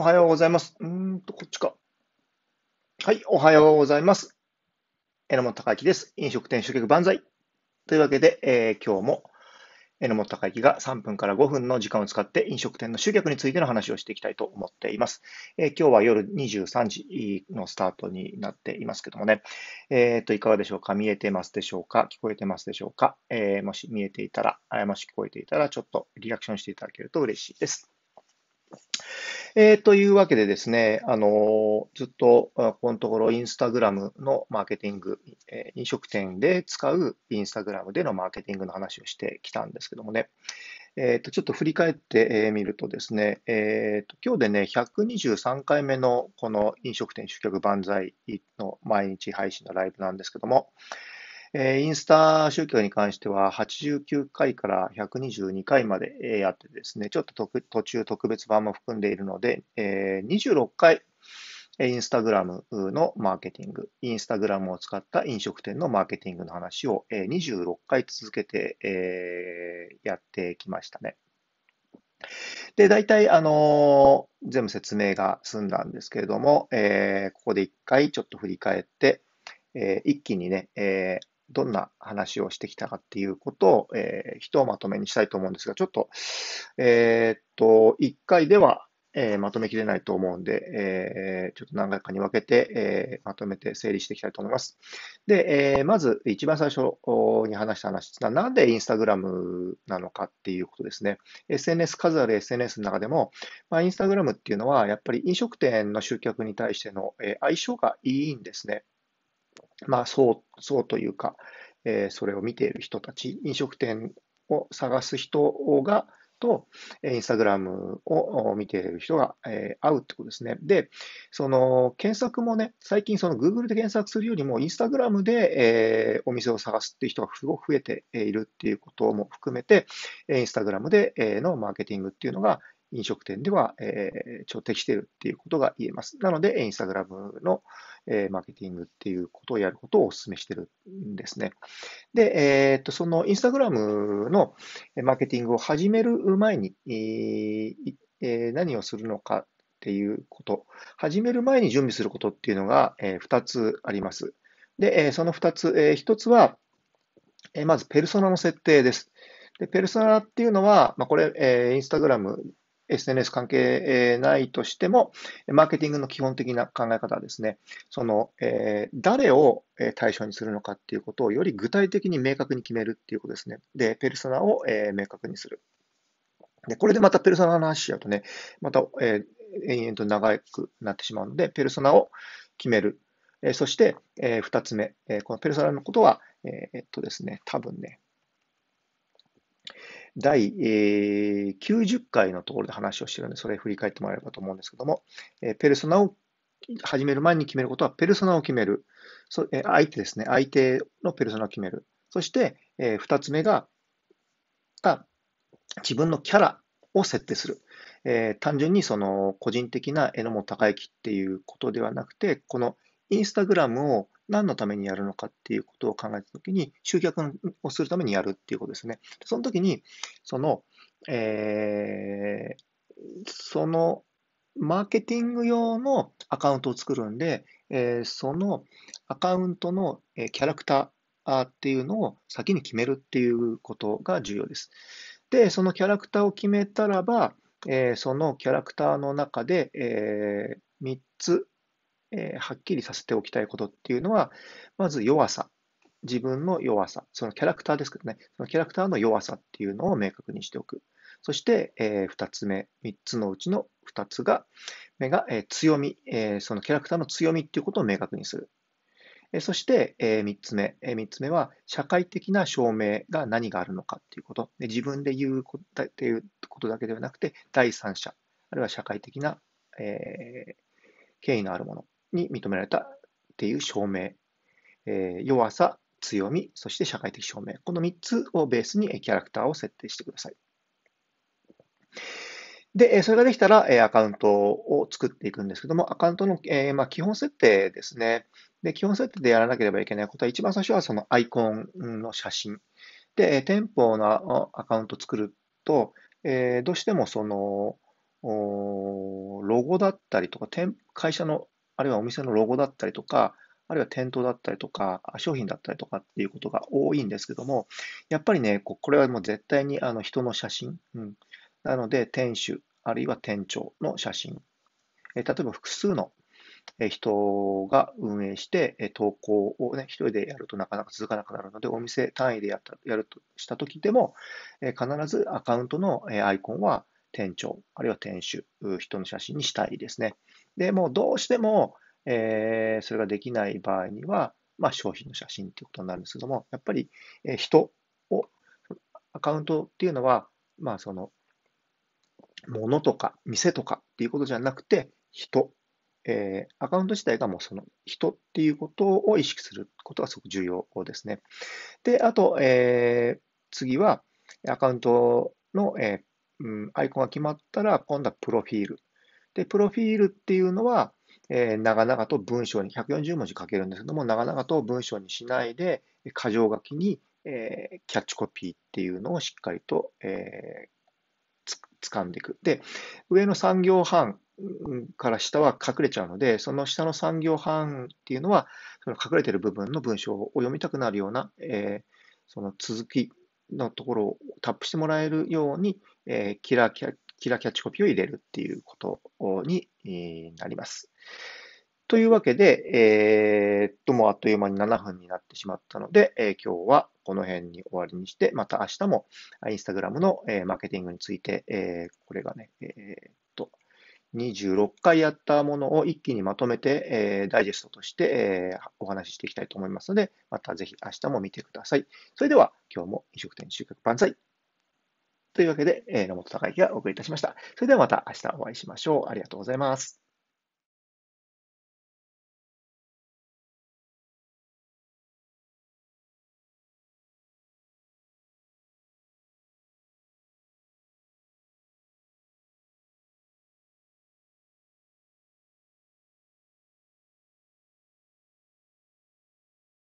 おはようございます。うんと、こっちか。はい、おはようございます。榎本隆之です。飲食店集客万歳。というわけで、えー、今日も榎本隆之が3分から5分の時間を使って飲食店の集客についての話をしていきたいと思っています。えー、今日は夜23時のスタートになっていますけどもね。えっ、と、いかがでしょうか見えてますでしょうか聞こえてますでしょうか、えもし見えていたら、もし聞こえていたら、ちょっとリアクションしていただけると嬉しいです。えー、というわけでですね、あのずっとこのところインスタグラムのマーケティング、え飲食店で使うインスタグラムでのマーケティングの話をしてきたんですけどもね、えー、とちょっと振り返ってみるとですね、えー、と今日でね、123回目のこの飲食店集客万歳の毎日配信のライブなんですけども、えインスタ宗教に関しては89回から122回まで、えやってですね、ちょっと途中特別版も含んでいるので、え26回、インスタグラムのマーケティング、インスタグラムを使った飲食店のマーケティングの話を26回続けて、えやってきましたね。で、大体、あのー、全部説明が済んだんですけれども、えー、ここで一回ちょっと振り返って、えー、一気にね、えー、どんな話をしてきたかっていうことを、えー、ひとまとめにしたいと思うんですが、ちょっと、えー、っと、1回では、えー、まとめきれないと思うんで、えー、ちょっと何回かに分けて、えー、まとめて整理していきたいと思います。で、えまず一番最初に話した話でなんでインスタグラムなのかっていうことですね。SNS、数ある SNS の中でも、まあ、インスタグラムっていうのは、やっぱり飲食店の集客に対しての、え相性がいいんですね。まあ、そう、そうというか、えー、それを見ている人たち、飲食店を探す人が、と、インスタグラムを見ている人が、えー、会うってことですね。で、その検索もね、最近その Google で検索するよりも、インスタグラムで、えー、お店を探すっていう人がすごく増えているっていうことも含めて、インスタグラムで、えのマーケティングっていうのが、飲食店では、えー、ちょ適しているっていうことが言えます。なので、インスタグラムの、えー、マーケティングっていうことをやることをお勧めしてるんですね。で、えー、っと、そのインスタグラムのマーケティングを始める前に、えー、何をするのかっていうこと、始める前に準備することっていうのが、えー、2つあります。で、えー、その2つ、えー、1つは、えー、まずペルソナの設定です。で、ペルソナっていうのは、まあ、これ、えー、インスタグラム SNS 関係ないとしても、マーケティングの基本的な考え方はですね、その、えー、誰を対象にするのかっていうことをより具体的に明確に決めるっていうことですね。で、ペルソナを、えー、明確にする。で、これでまたペルソナの話しちゃうとね、また、えー、延々と長くなってしまうので、ペルソナを決める。えー、そして、えー、つ目、えー、このペルソナのことは、えー、っとですね、多分ね、第、えー、90回のところで話をしてるんで、それ振り返ってもらえればと思うんですけども、えー、ペルソナを始める前に決めることは、ペルソナを決める。そえー、相手ですね。相手のペルソナを決める。そして、えー、2つ目が、が自分のキャラを設定する。えー、単純にその個人的な榎本隆之っていうことではなくて、このインスタグラムを何のためにやるのかっていうことを考えたときに、集客をするためにやるっていうことですね。その時に、その、えー、その、マーケティング用のアカウントを作るんで、えー、そのアカウントのキャラクターっていうのを先に決めるっていうことが重要です。で、そのキャラクターを決めたらば、えー、そのキャラクターの中で、えー、3つえー、はっきりさせておきたいことっていうのは、まず弱さ。自分の弱さ。そのキャラクターですけどね。そのキャラクターの弱さっていうのを明確にしておく。そして、えー、2つ目、3つのうちの2つが、目が、えー、強み、えー、そのキャラクターの強みっていうことを明確にする。えそして、え3つ目、え3つ目は、社会的な証明が何があるのかっていうこと。で自分で言うことっていうことだけではなくて、第三者、あるいは社会的な、え権威のあるもの。に認められたっていう証明、えー、弱さ、強み、そして社会的証明。この3つをベースにキャラクターを設定してください。で、それができたら、アカウントを作っていくんですけども、アカウントの、えー、まあ、基本設定ですね。で、基本設定でやらなければいけないことは、一番最初はそのアイコンの写真。で、店舗のアカウントを作ると、えー、どうしてもその、ロゴだったりとか、会社のあるいはお店のロゴだったりとか、あるいは店頭だったりとか、商品だったりとかっていうことが多いんですけども、やっぱりね、これはもう絶対にあの人の写真、うん、なので、店主、あるいは店長の写真、え例えば複数の人が運営して投稿をね、一人でやるとなかなか続かなくなるので、お店単位でやったやるとした時でも、必ずアカウントのアイコンは店長、あるいは店主、人の写真にしたいですね。で、もうどうしても、えー、それができない場合には、まあ、商品の写真ということになるんですけども、やっぱり、えー、人を、アカウントっていうのは、まあ、その、ものとか、店とかっていうことじゃなくて、人、えー、アカウント自体がもうその人っていうことを意識することがすごく重要ですね。で、あと、えー、次は、アカウントの、えー、うん、アイコンが決まったら、今度はプロフィール。で、プロフィールっていうのは、えー、長々と文章に、140文字書けるんですけども、長々と文章にしないで、箇条書きに、えー、キャッチコピーっていうのをしっかりと、えー、つ掴んでいく。で、上の3行半から下は隠れちゃうので、その下の3行半っていうのは、その隠れてる部分の文章を読みたくなるような、えー、その続きのところをタップしてもらえるように、えキラキャキラキャッチコピーを入れるっていうことになります。というわけで、えー、っと、もうあっという間に7分になってしまったので、えー、今日はこの辺に終わりにして、また明日もインスタグラムの、えー、マーケティングについて、えこれがね、えっと、26回やったものを一気にまとめて、えダイジェストとして、えお話ししていきたいと思いますので、またぜひ明日も見てください。それでは今日も飲食店収穫万歳というわけで、え野本隆之がお送りいたしました。それではまた明日お会いしましょう。ありがとうございます。